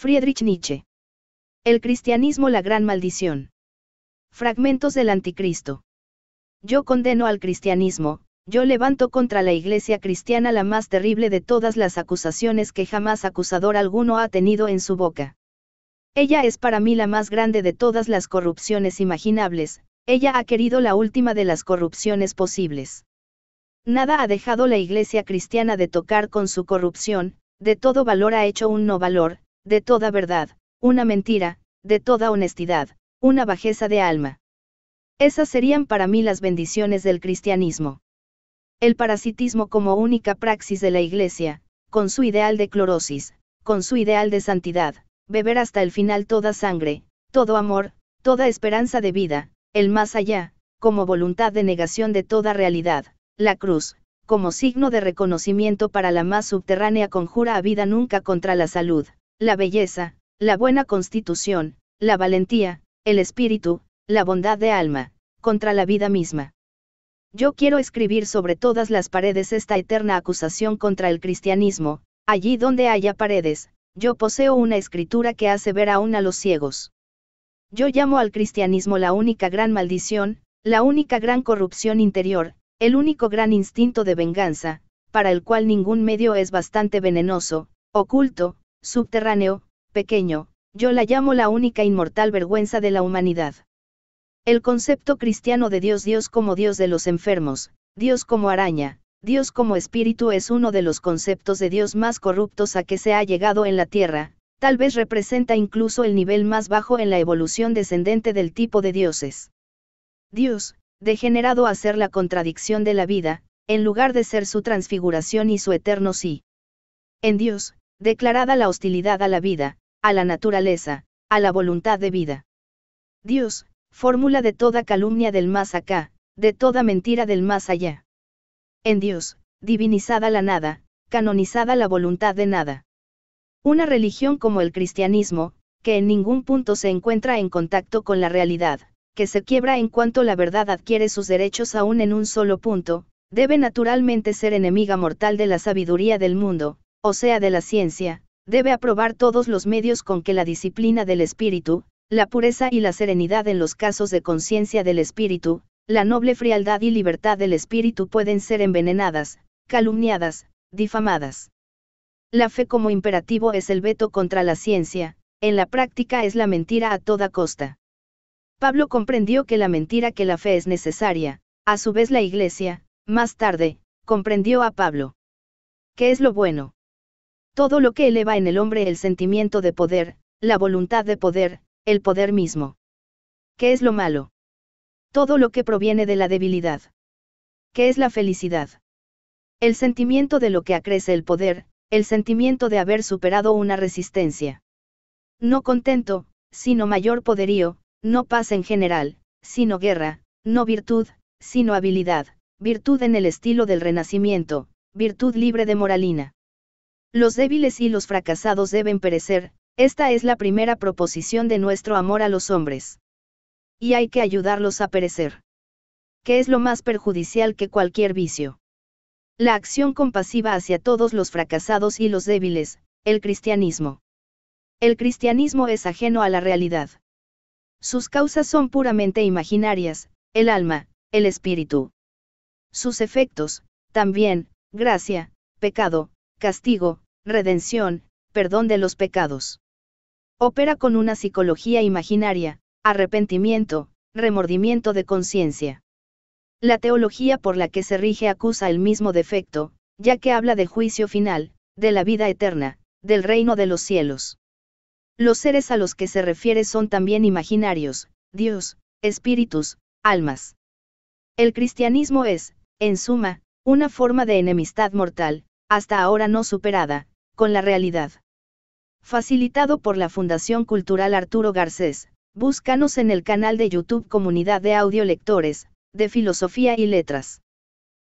Friedrich Nietzsche. El cristianismo la gran maldición. Fragmentos del anticristo. Yo condeno al cristianismo, yo levanto contra la iglesia cristiana la más terrible de todas las acusaciones que jamás acusador alguno ha tenido en su boca. Ella es para mí la más grande de todas las corrupciones imaginables, ella ha querido la última de las corrupciones posibles. Nada ha dejado la iglesia cristiana de tocar con su corrupción, de todo valor ha hecho un no valor, de toda verdad, una mentira, de toda honestidad, una bajeza de alma. Esas serían para mí las bendiciones del cristianismo. El parasitismo como única praxis de la Iglesia, con su ideal de clorosis, con su ideal de santidad, beber hasta el final toda sangre, todo amor, toda esperanza de vida, el más allá, como voluntad de negación de toda realidad, la cruz, como signo de reconocimiento para la más subterránea conjura a vida nunca contra la salud, la belleza, la buena constitución, la valentía, el espíritu, la bondad de alma, contra la vida misma. Yo quiero escribir sobre todas las paredes esta eterna acusación contra el cristianismo, allí donde haya paredes, yo poseo una escritura que hace ver aún a los ciegos. Yo llamo al cristianismo la única gran maldición, la única gran corrupción interior, el único gran instinto de venganza, para el cual ningún medio es bastante venenoso, oculto, subterráneo, pequeño, yo la llamo la única inmortal vergüenza de la humanidad. El concepto cristiano de Dios Dios como Dios de los enfermos, Dios como araña, Dios como espíritu es uno de los conceptos de Dios más corruptos a que se ha llegado en la Tierra, tal vez representa incluso el nivel más bajo en la evolución descendente del tipo de dioses. Dios, degenerado a ser la contradicción de la vida, en lugar de ser su transfiguración y su eterno sí. En Dios, declarada la hostilidad a la vida, a la naturaleza, a la voluntad de vida. Dios, fórmula de toda calumnia del más acá, de toda mentira del más allá. En Dios, divinizada la nada, canonizada la voluntad de nada. Una religión como el cristianismo, que en ningún punto se encuentra en contacto con la realidad, que se quiebra en cuanto la verdad adquiere sus derechos aún en un solo punto, debe naturalmente ser enemiga mortal de la sabiduría del mundo, o sea de la ciencia, debe aprobar todos los medios con que la disciplina del espíritu, la pureza y la serenidad en los casos de conciencia del espíritu, la noble frialdad y libertad del espíritu pueden ser envenenadas, calumniadas, difamadas. La fe como imperativo es el veto contra la ciencia, en la práctica es la mentira a toda costa. Pablo comprendió que la mentira que la fe es necesaria, a su vez la Iglesia, más tarde, comprendió a Pablo. ¿Qué es lo bueno? Todo lo que eleva en el hombre el sentimiento de poder, la voluntad de poder, el poder mismo. ¿Qué es lo malo? Todo lo que proviene de la debilidad. ¿Qué es la felicidad? El sentimiento de lo que acrece el poder, el sentimiento de haber superado una resistencia. No contento, sino mayor poderío, no paz en general, sino guerra, no virtud, sino habilidad, virtud en el estilo del renacimiento, virtud libre de moralina. Los débiles y los fracasados deben perecer, esta es la primera proposición de nuestro amor a los hombres. Y hay que ayudarlos a perecer. ¿Qué es lo más perjudicial que cualquier vicio? La acción compasiva hacia todos los fracasados y los débiles, el cristianismo. El cristianismo es ajeno a la realidad. Sus causas son puramente imaginarias, el alma, el espíritu. Sus efectos, también, gracia, pecado, castigo, redención, perdón de los pecados. Opera con una psicología imaginaria, arrepentimiento, remordimiento de conciencia. La teología por la que se rige acusa el mismo defecto, ya que habla de juicio final, de la vida eterna, del reino de los cielos. Los seres a los que se refiere son también imaginarios, Dios, espíritus, almas. El cristianismo es, en suma, una forma de enemistad mortal, hasta ahora no superada, con la realidad. Facilitado por la Fundación Cultural Arturo Garcés, búscanos en el canal de YouTube Comunidad de Audiolectores, de Filosofía y Letras.